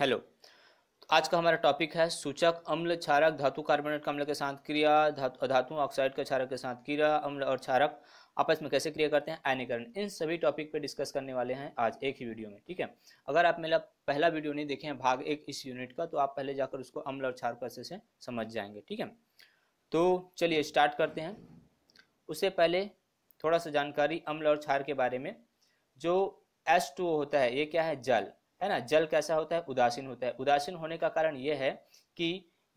hello तो आज का हमारा टॉपिक है सूचक अम्ल क्षारक धातु कार्बोनेट का अम्ल के साथ क्रिया धातु धातु ऑक्साइड के क्षारक के साथ क्रिया अम्ल और क्षारक आपस में कैसे क्रिया करते हैं आयनीकरण इन सभी टॉपिक पे डिस्कस करने वाले हैं आज एक ही वीडियो में ठीक है अगर आप मेरा पहला वीडियो नहीं देखे हैं भाग एक इस यूनिट का तो आप पहले जाकर उसको अम्ल और क्षारक अच्छे से समझ जाएंगे ठीक है तो चलिए स्टार्ट करते हैं उससे पहले थोड़ा सा जानकारी अम्ल और क्षार के बारे में जो एस होता है ये क्या है जल है ना जल कैसा होता है उदासीन होता है उदासीन होने का कारण यह है कि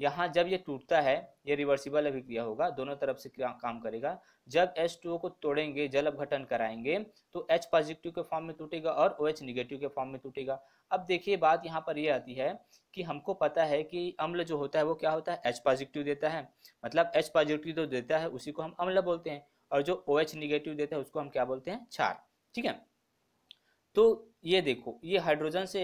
यहाँ जब ये टूटता है ये रिवर्सिबल अभिक्रिया होगा दोनों तरफ से काम करेगा जब टू को तोड़ेंगे जल अपघटन कराएंगे तो एच पॉजिटिव के फॉर्म में टूटेगा और ओ OH निगेटिव के फॉर्म में टूटेगा अब देखिए बात यहाँ पर ये आती है कि हमको पता है कि अम्ल जो होता है वो क्या होता है एच पॉजिटिव देता है मतलब एच पॉजिटिव जो देता है उसी को हम अम्ल बोलते हैं और जो ओ OH निगेटिव देता है उसको हम क्या बोलते हैं क्षार ठीक है तो ये देखो ये हाइड्रोजन से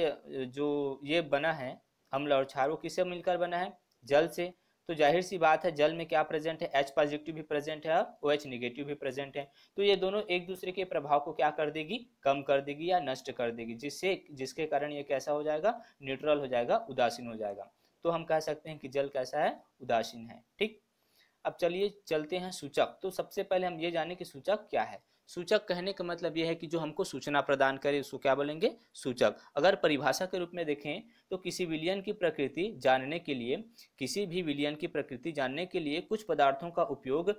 जो ये बना है अम्ल और क्षार वो किससे मिलकर बना है जल से तो जाहिर सी बात है जल में क्या प्रेजेंट है एच पॉजिटिव भी प्रेजेंट है ओ एच निगेटिव भी प्रेजेंट है तो ये दोनों एक दूसरे के प्रभाव को क्या कर देगी कम कर देगी या नष्ट कर देगी जिससे जिसके कारण ये कैसा हो जाएगा न्यूट्रल हो जाएगा उदासीन हो जाएगा तो हम कह सकते हैं कि जल कैसा है उदासीन है ठीक अब चलिए चलते हैं सूचक तो सबसे पहले हम ये जाने कि सूचक क्या है सूचक कहने का मतलब यह है कि जो हमको सूचना प्रदान करे उसको क्या बोलेंगे सूचक अगर परिभाषा के रूप में देखें तो किसी विलियन की प्रकृति जानने के लिए किसी भी विलियन की प्रकृति जानने के लिए कुछ पदार्थों का उपयोग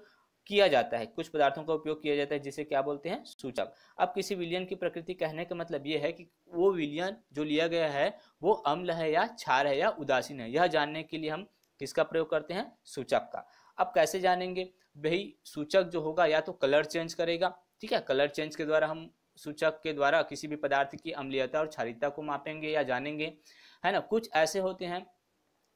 किया जाता है कुछ पदार्थों का उपयोग किया जाता है जिसे क्या बोलते हैं सूचक अब किसी विलियन की प्रकृति कहने का मतलब ये है कि वो विलियन जो लिया गया है वो अम्ल है या क्षार है या उदासीन है यह जानने के लिए हम किसका प्रयोग करते हैं सूचक का अब कैसे जानेंगे भाई सूचक जो होगा या तो कलर चेंज करेगा ठीक है कलर चेंज के द्वारा हम सूचक के द्वारा किसी भी पदार्थ की अम्लीयता और क्षारिता को मापेंगे या जानेंगे है ना कुछ ऐसे होते हैं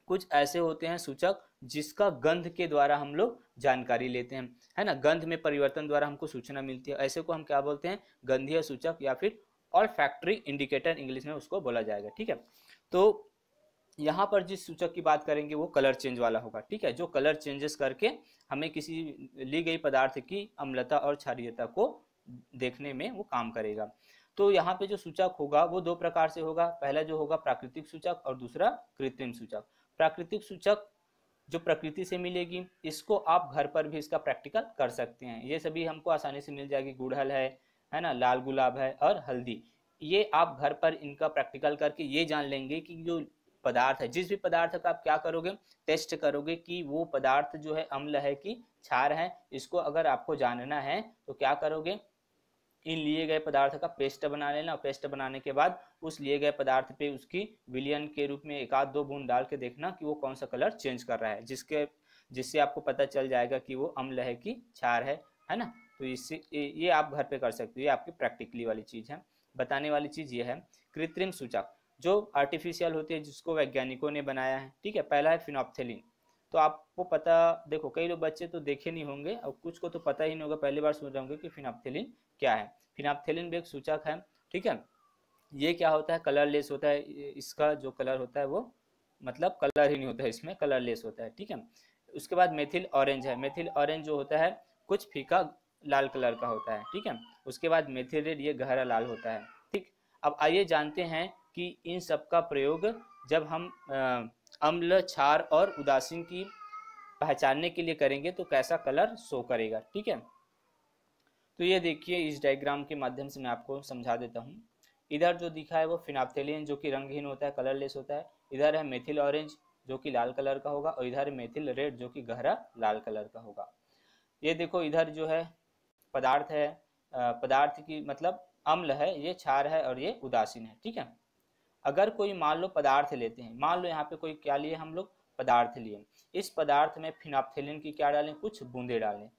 कुछ ऐसे होते हैं सूचक जिसका गंध के द्वारा हम लोग जानकारी लेते हैं है ना गंध में परिवर्तन द्वारा हमको सूचना मिलती है ऐसे को हम क्या बोलते हैं गंधीय सूचक या फिर और फैक्ट्री इंडिकेटर इंग्लिश में उसको बोला जाएगा ठीक है तो यहाँ पर जिस सूचक की बात करेंगे वो कलर चेंज वाला होगा ठीक है जो कलर चेंजेस करके हमें किसी ली गई पदार्थ की अम्लता और क्षारियता को देखने में वो काम करेगा तो यहाँ पे जो सूचक होगा वो दो प्रकार से होगा पहला जो होगा प्राकृतिक सूचक और दूसरा कृत्रिम सूचक प्राकृतिक सूचक जो प्रकृति से मिलेगी इसको आप घर पर भी इसका प्रैक्टिकल कर सकते हैं ये सभी हमको आसानी से मिल जाएगी गुड़हल है है ना लाल गुलाब है और हल्दी ये आप घर पर इनका प्रैक्टिकल करके ये जान लेंगे कि जो पदार्थ है जिस भी पदार्थ का आप क्या करोगे टेस्ट करोगे कि वो पदार्थ जो है अम्ल है कि क्षार है इसको अगर आपको जानना है तो क्या करोगे इन लिए गए पदार्थ का पेस्ट बना लेना और पेस्ट बनाने के बाद उस लिए गए पदार्थ पे उसकी विलियन के रूप में एक आध दो बूंद डाल के देखना कि वो कौन सा कलर चेंज कर रहा है जिसके जिससे आपको पता चल जाएगा कि वो अम्ल है कि क्षार है है ना तो इससे ये आप घर पे कर सकते हो ये आपकी प्रैक्टिकली वाली चीज़ है बताने वाली चीज़ ये है कृत्रिम सूचक जो आर्टिफिशियल होती है जिसको वैज्ञानिकों ने बनाया है ठीक है पहला है फिनॉप्थेलिन तो आपको पता देखो कई लोग बच्चे तो देखे नहीं होंगे और कुछ को तो पता ही नहीं होगा पहली बार सुन रहे होंगे कि फिनॉप्थेलिन क्या है फिनाप्थेलिन भी एक सूचक है ठीक है ये क्या होता है कलरलेस होता है इसका जो कलर होता है वो मतलब कलर ही नहीं होता है इसमें कलरलेस होता है ठीक है उसके बाद मेथिल ऑरेंज है मेथिल ऑरेंज जो होता है कुछ फीका लाल कलर का होता है ठीक है उसके बाद मेथिल रेड ये गहरा लाल होता है ठीक अब आइए जानते हैं कि इन सब का प्रयोग जब हम अम्ल क्षार और उदासीन की पहचानने के लिए करेंगे तो कैसा कलर शो करेगा ठीक है तो ये देखिए इस डायग्राम के माध्यम से मैं आपको समझा देता हूँ इधर जो दिखा है वो फिनाप्थेलियन जो कि रंगहीन होता है कलरलेस होता है इधर है मेथिल ऑरेंज जो कि लाल कलर का होगा और इधर मेथिल रेड जो कि गहरा लाल कलर का होगा ये देखो इधर जो है पदार्थ है पदार्थ की मतलब अम्ल है ये क्षार है और ये उदासीन है ठीक है अगर कोई मान लो पदार्थ लेते हैं मान लो यहाँ पे कोई क्या लिए हम लोग पदार्थ लिए इस पदार्थ में फिनाप्थेलिन की क्या डालें कुछ बूंदे डालें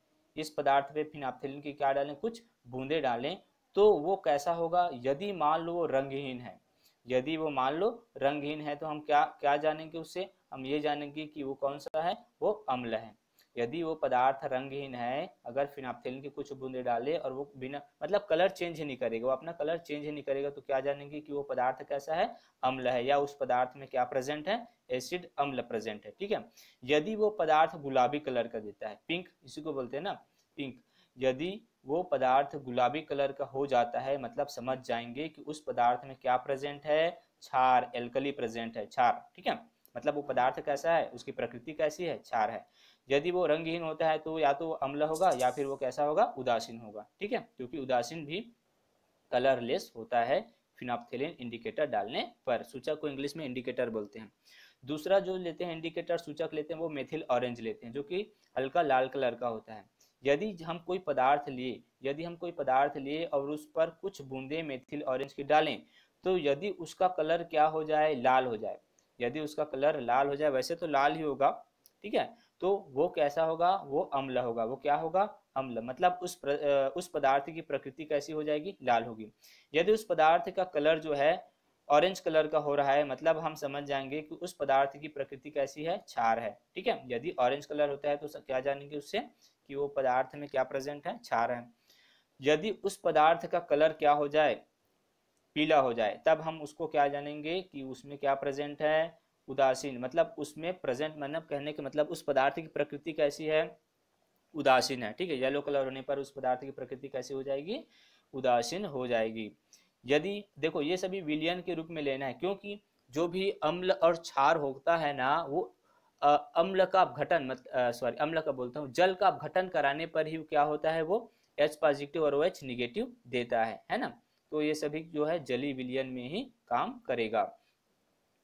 इस पदार्थ में फिनाप्थेलिन की क्या डालें कुछ बूंदे डालें तो वो कैसा होगा यदि मान लो वो रंगहीन है यदि वो मान लो रंगहीन है तो हम क्या क्या जानेंगे उससे हम ये जानेंगे कि वो कौन सा है वो अम्ल है यदि वो पदार्थ रंगहीन है अगर फिनाफ्थेलिन की कुछ बूंदे डाले और वो बिना मतलब कलर चेंज ही नहीं करेगा वो अपना कलर चेंज ही नहीं करेगा तो क्या जानेंगे कि वो पदार्थ कैसा है अम्ल है या उस पदार्थ में क्या प्रेजेंट है एसिड अम्ल प्रेजेंट है ठीक है यदि वो पदार्थ गुलाबी कलर का देता है पिंक इसी को बोलते हैं ना पिंक यदि वो पदार्थ गुलाबी कलर का हो जाता है मतलब समझ जाएंगे कि उस पदार्थ में क्या प्रेजेंट है क्षार एल्कली प्रेजेंट है क्षार ठीक है मतलब वो पदार्थ कैसा है उसकी प्रकृति कैसी है क्षार है यदि वो रंगहीन होता है तो या तो अम्ल होगा या फिर वो कैसा होगा उदासीन होगा ठीक है क्योंकि उदासीन भी कलरलेस होता है फिनाप्थेलिन इंडिकेटर डालने पर सूचक को इंग्लिश में इंडिकेटर बोलते हैं दूसरा जो लेते हैं इंडिकेटर सूचक लेते हैं वो मेथिल ऑरेंज लेते हैं जो कि हल्का लाल कलर का होता है यदि हम कोई पदार्थ लिए यदि हम कोई पदार्थ लिए और उस पर कुछ बूंदे मेथिल ऑरेंज की डालें तो यदि उसका कलर क्या हो जाए लाल हो जाए यदि उसका कलर लाल हो जाए वैसे तो लाल ही होगा ठीक है तो वो कैसा होगा वो अम्ल होगा वो क्या होगा अम्ल मतलब उस प्र, उस पदार्थ की प्रकृति कैसी हो जाएगी लाल होगी यदि उस पदार्थ का कलर जो है ऑरेंज कलर का हो रहा है मतलब हम समझ जाएंगे कि उस पदार्थ की प्रकृति कैसी है छार है ठीक है यदि ऑरेंज कलर होता है तो क्या जानेंगे उससे कि वो पदार्थ में क्या प्रेजेंट है छार है यदि उस पदार्थ का कलर क्या हो जाए पीला हो जाए तब हम उसको क्या जानेंगे कि उसमें क्या प्रेजेंट है उदासीन मतलब उसमें प्रेजेंट मतलब कहने के मतलब उस पदार्थ की प्रकृति कैसी है उदासीन है ठीक है येलो कलर होने पर उस पदार्थ की प्रकृति कैसी हो जाएगी उदासीन हो जाएगी यदि देखो ये सभी विलियन के रूप में लेना है क्योंकि जो भी अम्ल और क्षार होता है ना वो अम्ल का अपघटन मत सॉरी अम्ल का बोलता हूँ जल का अपघटन कराने पर ही क्या होता है वो एच पॉजिटिव और ओ एच निगेटिव देता है है ना तो ये सभी जो है जली विलियन में ही काम करेगा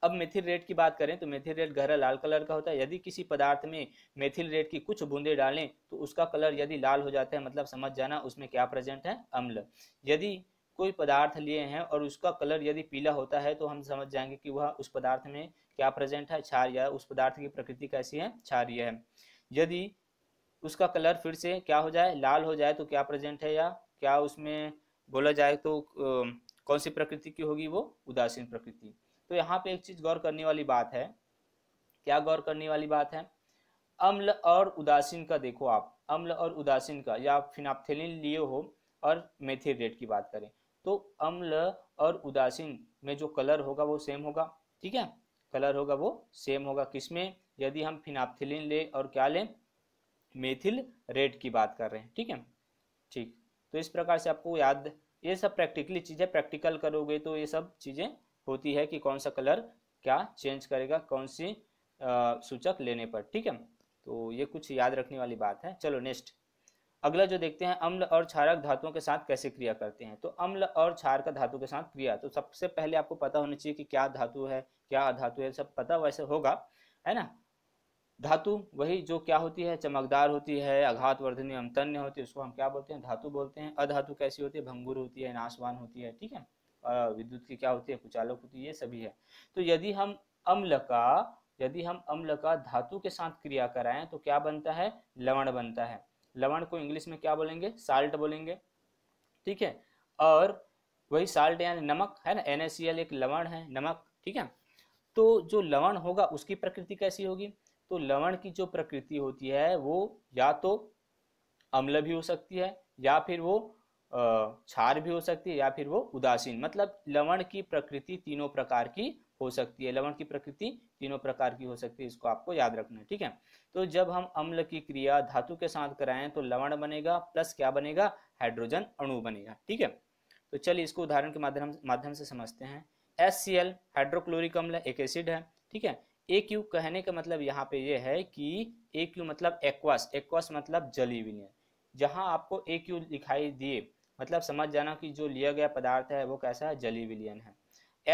अब मेथिल रेट की बात करें तो मेथिल रेट गहरा लाल कलर का होता है यदि किसी पदार्थ में मेथिल रेट की कुछ बूंदे डालें तो उसका कलर यदि लाल हो जाता है मतलब समझ जाना उसमें क्या प्रेजेंट है अम्ल यदि कोई पदार्थ लिए हैं और उसका कलर यदि पीला होता है तो हम समझ जाएंगे कि वह उस पदार्थ में क्या प्रेजेंट है क्षार्य उस पदार्थ की प्रकृति कैसी है क्षार्य है यदि उसका कलर फिर से क्या हो जाए लाल हो जाए तो क्या प्रेजेंट है या क्या उसमें बोला जाए तो कौन सी प्रकृति की होगी वो उदासीन प्रकृति तो यहाँ पे एक चीज गौर करने वाली बात है क्या गौर करने वाली बात है अम्ल और उदासीन का देखो आप अम्ल और उदासीन का या फिनाप्थेलिन लिए हो और मेथिल रेट की बात करें तो अम्ल और उदासीन में जो कलर होगा वो सेम होगा ठीक है कलर होगा वो सेम होगा किसमें यदि हम फिनाप्थिलिन ले और क्या लें मेथिल रेट की बात कर रहे हैं ठीक है ठीक तो इस प्रकार से आपको याद ये सब प्रैक्टिकली चीज़ें प्रैक्टिकल करोगे तो ये सब चीज़ें होती है कि कौन सा कलर क्या चेंज करेगा कौन सी सूचक लेने पर ठीक है तो ये कुछ याद रखने वाली बात है चलो नेक्स्ट अगला जो देखते हैं अम्ल और क्षारक धातुओं के साथ कैसे क्रिया करते हैं तो अम्ल और क्षारक धातु के साथ क्रिया तो सबसे पहले आपको पता होना चाहिए कि क्या धातु है क्या अधातु है सब पता वैसे होगा है ना धातु वही जो क्या होती है चमकदार होती है आघात वर्धनी अमतन्य होती है उसको हम क्या बोलते हैं धातु बोलते हैं अधातु कैसी होती है भंगुर होती है नाशवान होती है ठीक है और विद्युत की क्या होती है कुचालक होती है ये सभी है तो यदि हम अम्ल का यदि हम अम्ल का धातु के साथ क्रिया कराएं तो क्या बनता है लवण बनता है लवण को इंग्लिश में क्या बोलेंगे साल्ट बोलेंगे ठीक है और वही साल्ट यानी नमक है ना एन एक लवण है नमक ठीक है तो जो लवण होगा उसकी प्रकृति कैसी होगी तो लवण की जो प्रकृति होती है वो या तो अम्ल भी हो सकती है या फिर वो क्षार भी हो सकती है या फिर वो उदासीन मतलब लवण की प्रकृति तीनों प्रकार की हो सकती है लवण की प्रकृति तीनों प्रकार की हो सकती है इसको आपको याद रखना है ठीक है तो जब हम अम्ल की क्रिया धातु के साथ कराएं तो लवण बनेगा प्लस क्या बनेगा हाइड्रोजन अणु बनेगा ठीक है तो चलिए इसको उदाहरण के माध्यम माध्यम से समझते हैं एस सी एल हाइड्रोक्लोरिक अम्ल एक एसिड है ठीक है ए क्यू कहने का मतलब यहाँ पे ये यह है कि ए क्यू मतलब एक्वास एक्वास मतलब जली विलयन जहाँ आपको ए क्यू दिखाई दिए मतलब समझ जाना कि जो लिया गया पदार्थ है वो कैसा है जली विलियन है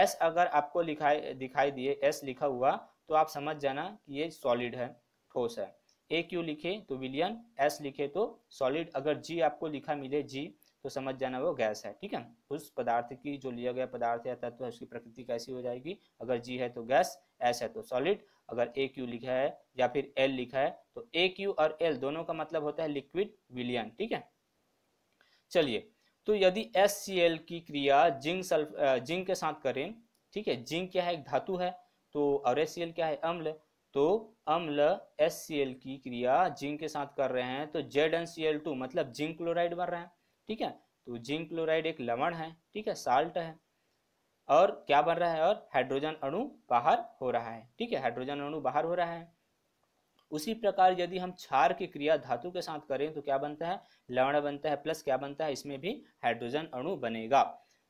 एस अगर आपको लिखाई दिखाई दिए एस लिखा हुआ तो आप समझ जाना कि ये सॉलिड है ठोस है ए क्यू लिखे तो विलियन एस लिखे तो सॉलिड अगर जी आपको लिखा मिले जी तो समझ जाना वो गैस है ठीक है उस पदार्थ की जो लिया गया पदार्थ या तत्व है उसकी प्रकृति कैसी हो जाएगी अगर जी है तो गैस एस है तो सॉलिड अगर ए क्यू लिखा है या फिर एल लिखा है तो ए क्यू और एल दोनों का मतलब होता है लिक्विड विलियन ठीक है चलिए तो यदि एस सी एल की क्रिया जिंक सल्फ जिंक के साथ करें ठीक है जिंक क्या है एक धातु है तो और एस सी एल क्या है अम्ल तो अम्ल एस सी एल की क्रिया जिंक के साथ कर रहे हैं तो Z N C L two मतलब जिंक क्लोराइड बन रहे हैं ठीक है तो जिंक क्लोराइड एक लवण है ठीक है साल्ट है और क्या बन रहा है और हाइड्रोजन अणु बाहर हो रहा है ठीक है हाइड्रोजन अणु बाहर हो रहा है उसी प्रकार यदि हम क्षार की क्रिया धातु के साथ करें तो क्या बनता है लवण बनता है प्लस क्या बनता है इसमें भी हाइड्रोजन अणु बनेगा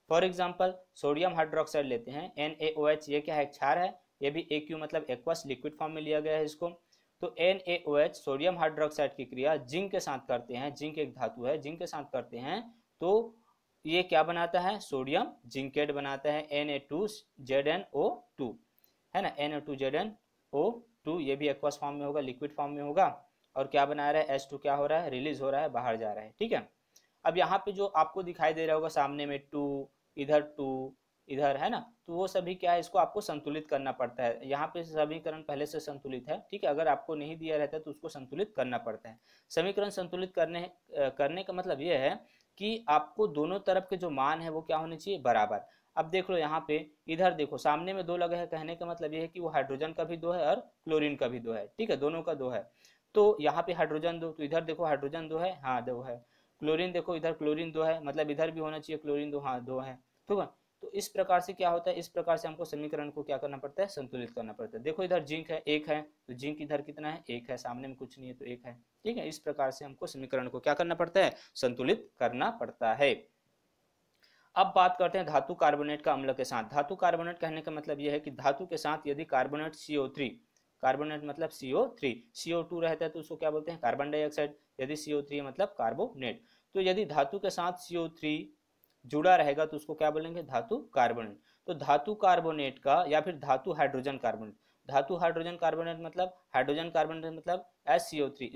फॉर एग्जाम्पल सोडियम हाइड्रोक्साइड लेते हैं एन एच ये क्या है क्षार है ये भी एक मतलब एक्वस लिक्विड फॉर्म में लिया गया है इसको तो N A O H sodium hydroxide की क्रिया जिंक के साथ करते हैं जिंक एक धातु है जिंक के साथ करते हैं तो ये क्या बनाता है सोडियम जिंकेट बनाता है N A two Z N O two है ना N A two Z N O two ये भी एक्वास फॉर्म में होगा लिक्विड फॉर्म में होगा और क्या बना रहा है एस टू क्या हो रहा है रिलीज हो रहा है बाहर जा रहा है ठीक है अब यहाँ पे जो आपको दिखाई दे रहा होगा सामने में टू इधर टू इधर है ना तो वो सभी क्या है इसको आपको संतुलित करना पड़ता है यहाँ पे समीकरण पहले से संतुलित है ठीक है अगर आपको नहीं दिया रहता है तो उसको संतुलित करना पड़ता है समीकरण संतुलित करने करने का मतलब ये है कि आपको दोनों तरफ के जो मान है वो क्या होने चाहिए बराबर अब देख लो यहाँ पे इधर देखो सामने में दो लगे हैं कहने का मतलब ये है कि वो हाइड्रोजन का भी दो है और क्लोरीन का भी दो है ठीक है दोनों का दो है तो यहाँ पे हाइड्रोजन दो तो इधर देखो हाइड्रोजन दो है हाँ दो है क्लोरीन देखो इधर क्लोरीन दो है मतलब इधर भी होना चाहिए क्लोरीन दो हाँ दो है ठीक है तो इस प्रकार से क्या होता है इस प्रकार से हमको समीकरण को क्या करना पड़ता है संतुलित करना पड़ता है देखो इधर जिंक है एक है तो जिंक इधर कितना है एक है सामने में कुछ नहीं है तो एक है ठीक है इस प्रकार से हमको समीकरण को क्या करना पड़ता है संतुलित करना पड़ता है अब बात करते हैं धातु कार्बोनेट का अम्ल के साथ धातु कार्बोनेट कहने का मतलब यह है कि धातु के साथ यदि कार्बोनेट सीओ थ्री कार्बोनेट मतलब सीओ थ्री सीओ टू रहता है तो उसको क्या बोलते हैं कार्बन डाइऑक्साइड यदि सीओ थ्री मतलब कार्बोनेट तो यदि धातु के साथ सीओ थ्री जुड़ा रहेगा तो उसको क्या बोलेंगे धातु कार्बोनेट तो धातु कार्बोनेट का या फिर धातु हाइड्रोजन कार्बोनेट धातु हाइड्रोजन कार्बोनेट मतलब हाइड्रोजन कार्बोनेट मतलब एस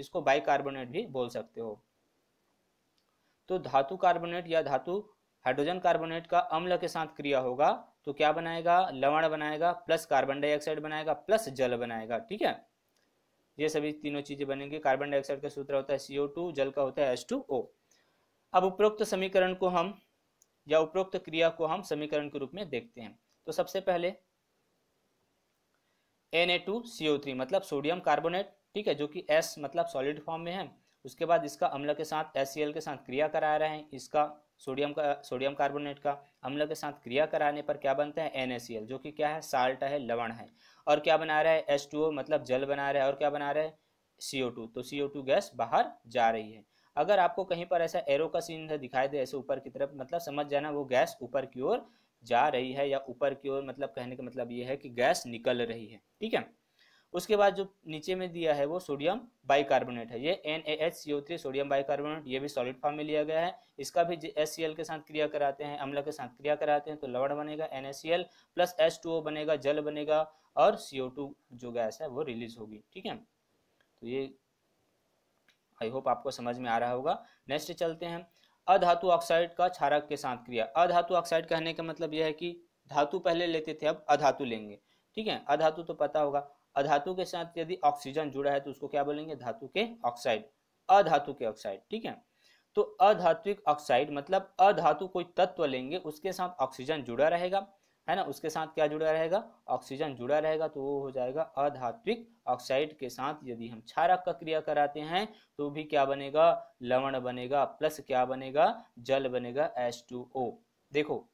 इसको बाई कार्बोनेट भी बोल सकते हो तो धातु कार्बोनेट या धातु हाइड्रोजन कार्बोनेट का अम्ल के साथ क्रिया होगा तो क्या बनाएगा लवण बनाएगा प्लस कार्बन डाइऑक्साइड बनाएगा प्लस जल बनाएगा ठीक है ये सभी तीनों चीजें बनेंगे कार्बन डाइऑक्साइड का सूत्र होता है सीओ टू जल का होता है एस टू ओ अब उपरोक्त समीकरण को हम या उपरोक्त क्रिया को हम समीकरण के रूप में देखते हैं तो सबसे पहले N A two CO three मतलब सोडियम कार्बोनेट ठीक है जो कि एस मतलब सॉलिड फॉर्म में है उसके बाद इसका अम्ल के साथ एस के साथ क्रिया करा रहे हैं इसका सोडियम का सोडियम कार्बोनेट का अम्ल के साथ क्रिया कराने पर क्या बनता है एन जो कि क्या है साल्ट है लवण है और क्या बना रहा है एस मतलब जल बना रहा है और क्या बना रहा है सी तो सी गैस बाहर जा रही है अगर आपको कहीं पर ऐसा एरो का सीन दिखाई दे ऐसे ऊपर की तरफ मतलब समझ जाना वो गैस ऊपर की ओर जा रही है या ऊपर की ओर मतलब कहने का मतलब ये है कि गैस निकल रही है ठीक है उसके बाद जो नीचे में दिया है वो सोडियम बाइकार्बोनेट है ये N A H C O three sodium bicarbonate ये भी सॉलिड फॉर्म में लिया गया है इसका भी एस सी एल के साथ क्रिया कराते हैं अम्ल के साथ क्रिया कराते हैं तो लवण बनेगा N S C L plus H two O बनेगा जल बनेगा और सी ओ टू जो गैस है वो रिलीज होगी ठीक है तो ये आई होप आपको समझ में आ रहा होगा नेक्स्ट चलते हैं अधातु ऑक्साइड का क्षारक के साथ क्रिया अधातु ऑक्साइड कहने का मतलब यह है कि धातु पहले लेते थे अब अधातु लेंगे ठीक है अधातु तो पता होगा अधातु के साथ यदि ऑक्सीजन जुड़ा है तो उसको क्या बोलेंगे धातु के ऑक्साइड अधातु के ऑक्साइड ठीक है तो अधात्विक ऑक्साइड मतलब अधातु कोई तत्व लेंगे उसके साथ ऑक्सीजन जुड़ा रहेगा है ना उसके साथ क्या जुड़ा रहेगा ऑक्सीजन जुड़ा रहेगा तो वो हो जाएगा अधात्विक ऑक्साइड के साथ यदि हम क्षारक का क्रिया कराते हैं तो भी क्या बनेगा लवण बनेगा प्लस क्या बनेगा जल बनेगा ओ देखो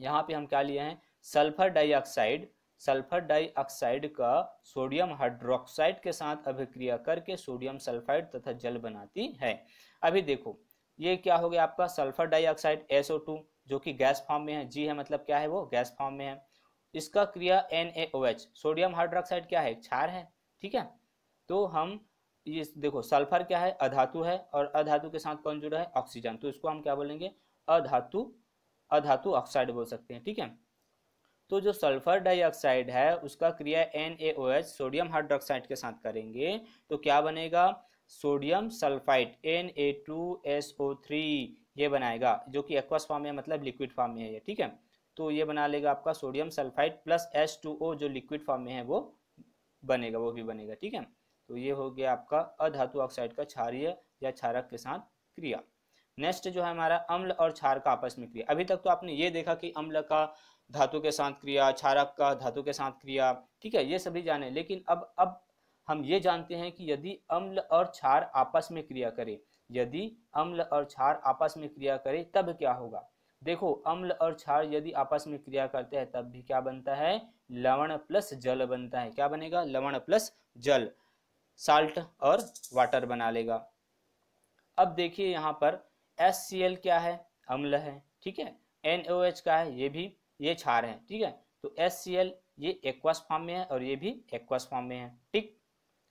यहाँ पे हम क्या लिए हैं सल्फर डाइऑक्साइड सल्फर डाइऑक्साइड का सोडियम हाइड्रोक्साइड के साथ अभिक्रिया करके सोडियम सल्फाइड तथा जल बनाती है अभी देखो ये क्या हो गया आपका सल्फर डाइऑक्साइड SO2 जो कि गैस फॉर्म में है जी है मतलब क्या है वो गैस फॉर्म में है इसका क्रिया N A O H sodium hydroxide क्या है क्षार है ठीक है तो हम ये देखो सल्फर क्या है अधातु है और अधातु के साथ कौन जुड़ा है ऑक्सीजन तो इसको हम क्या बोलेंगे अधातु अधातु ऑक्साइड बोल सकते हैं ठीक है तो जो सल्फर डाइऑक्साइड है उसका क्रिया N A O H sodium hydroxide के साथ करेंगे तो क्या बनेगा sodium sulphide N A two S O three ये बनाएगा जो कि एक्वस फॉर्म में मतलब लिक्विड फॉर्म में है ये ठीक है तो ये बना लेगा आपका sodium sulphide plus S two O जो लिक्विड फॉर्म में है वो बनेगा वो भी बनेगा ठीक है तो ये हो गया आपका अधातु ऑक्साइड का क्षारिय या क्षारक के साथ क्रिया नेक्स्ट जो है हमारा अम्ल और क्षार का आपस में क्रिया अभी तक तो आपने ये देखा कि अम्ल का धातु के साथ क्रिया क्षारक का धातु के साथ क्रिया ठीक है ये सभी जाने लेकिन अब अब हम ये जानते हैं कि यदि अम्ल और क्षार आपस में क्रिया करें यदि अम्ल और क्षार आपस में क्रिया करें तब क्या होगा देखो अम्ल और क्षार यदि आपस में क्रिया करते हैं तब भी क्या बनता है लवण प्लस जल बनता है क्या बनेगा लवण प्लस जल साल्ट और वाटर बना लेगा अब देखिए यहाँ पर एस क्या है अम्ल है ठीक है एन का है ये भी ये क्षार है ठीक है तो एस ये एक्वास फॉर्म में है और ये भी एक्वास फॉर्म में है ठीक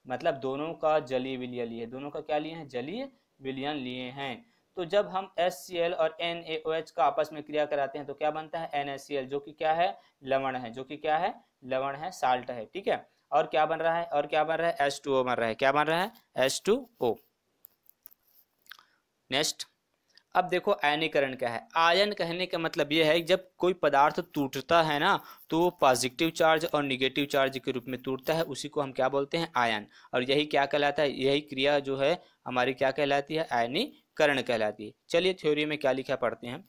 मतलब दोनों का जलीय विलय लिए दोनों का क्या लिए हैं जलीय विलयन लिए हैं तो जब हम एस सी एल और एन ए ओ एच का आपस में क्रिया कराते हैं तो क्या बनता है एन एस सी एल जो कि क्या है लवण है जो कि क्या है लवण है साल्ट है ठीक है और क्या बन रहा है और क्या बन रहा है एस टू ओ बन रहा है क्या बन रहा है एस टू ओ नेक्स्ट अब देखो आयनीकरण क्या है आयन कहने का मतलब यह है जब कोई पदार्थ टूटता है ना तो वो पॉजिटिव चार्ज और निगेटिव चार्ज के रूप में टूटता है उसी को हम क्या बोलते हैं आयन और यही क्या कहलाता है यही क्रिया जो है हमारी क्या कहलाती है आयनीकरण कहलाती है चलिए थ्योरी में क्या लिखा पढ़ते हैं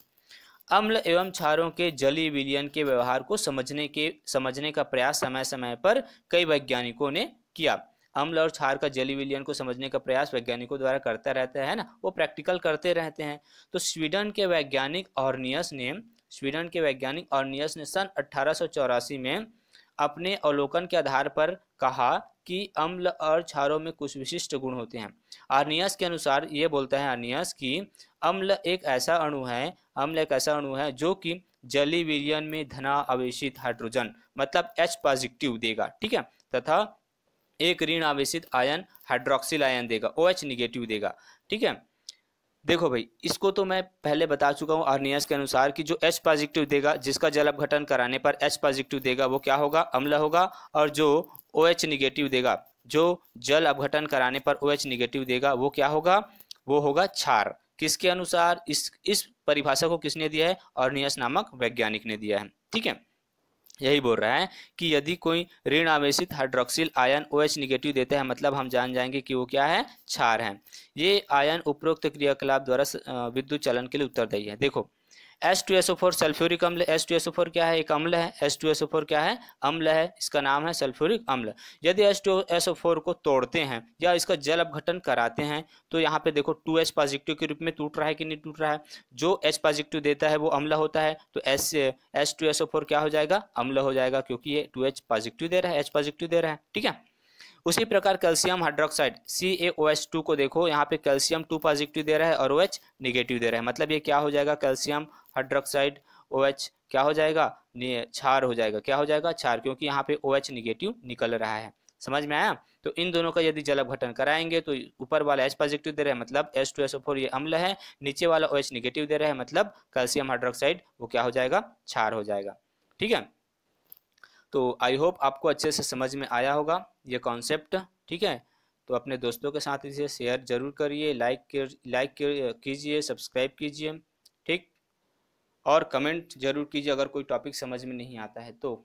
अम्ल एवं क्षारों के जलीय विलियन के व्यवहार को समझने के समझने का प्रयास समय समय पर कई वैज्ञानिकों ने किया अम्ल और छार का जली विलियन को समझने का प्रयास वैज्ञानिकों द्वारा करता रहता है ना वो प्रैक्टिकल करते रहते हैं तो स्वीडन के वैज्ञानिक ऑर्नियस ने स्वीडन के वैज्ञानिक ऑर्नियस ने सन अठारह में अपने अवलोकन के आधार पर कहा कि अम्ल और क्षारों में कुछ विशिष्ट गुण होते हैं आर्नियस के अनुसार ये बोलता है आर्नियस कि अम्ल एक ऐसा अणु है अम्ल एक ऐसा अणु है जो कि जली विलियन में धना आवेशित हाइड्रोजन मतलब एच पॉजिटिव देगा ठीक है तथा एक ऋण आवेशित आयन हाइड्रोक्सिल आयन देगा ओ OH निगेटिव देगा ठीक है देखो भाई इसको तो मैं पहले बता चुका हूँ आर्नियस के अनुसार कि जो एच पॉजिटिव देगा जिसका जल अपघटन कराने पर एच पॉजिटिव देगा वो क्या होगा अम्ल होगा और जो ओ OH निगेटिव देगा जो जल अपघटन कराने पर ओ OH निगेटिव देगा वो क्या होगा वो होगा क्षार किसके अनुसार इस इस परिभाषा को किसने दिया है आर्नियस नामक वैज्ञानिक ने दिया है ठीक है यही बोल रहा है कि यदि कोई ऋण आवेशित hydroxyl ion O H negative देते हैं मतलब हम जान जाएंगे कि वो क्या है क्षार है ये आयन उपरोक्त क्रियाकलाप द्वारा विद्युत चलन के लिए उत्तरदायी है देखो S two SO four sulphuric अम्ल एस टू एसओ फोर क्या है एक अम्ल है एस टू एसओ फोर क्या है अम्ल है इसका नाम है सल्फ्यूरिक अम्ल यदि एस टू फोर को तोड़ते हैं या इसका जल अपघटन कराते हैं तो यहाँ पे देखो टू एच पॉजिटिव के रूप में टूट रहा है कि नहीं टूट रहा है जो एच पॉजिटिव देता है वो अम्ल होता है तो S S two S four क्या हो जाएगा अम्ल हो जाएगा क्योंकि ये टू एच पॉजिटिव दे रहा है एच पॉजिटिव दे रहा है ठीक है उसी प्रकार calcium hydroxide C A O H two को देखो यहाँ पे कैल्शियम टू पॉजिटिव दे रहा है और ओ एच निगेटिव दे रहा है मतलब ये क्या हो जाएगा कैल्शियम हाइड्रोक्साइड ओ OH क्या हो जाएगा क्षार हो जाएगा क्या हो जाएगा क्षार क्योंकि यहाँ पे ओ OH निगेटिव निकल रहा है समझ में आया तो इन दोनों का यदि जल अपघटन कराएंगे तो ऊपर वाला एच पॉजिटिव दे रहा है मतलब एस टू एस फोर ये अम्ल है नीचे वाला ओ OH निगेटिव दे रहा है मतलब कैल्शियम हाइड्रोक्साइड वो क्या हो जाएगा क्षार हो जाएगा ठीक है तो आई होप आपको अच्छे से समझ में आया होगा ये कॉन्सेप्ट ठीक है तो अपने दोस्तों के साथ इसे शेयर जरूर करिए लाइक लाइक कीजिए सब्सक्राइब कीजिए ठीक और कमेंट जरूर कीजिए अगर कोई टॉपिक समझ में नहीं आता है तो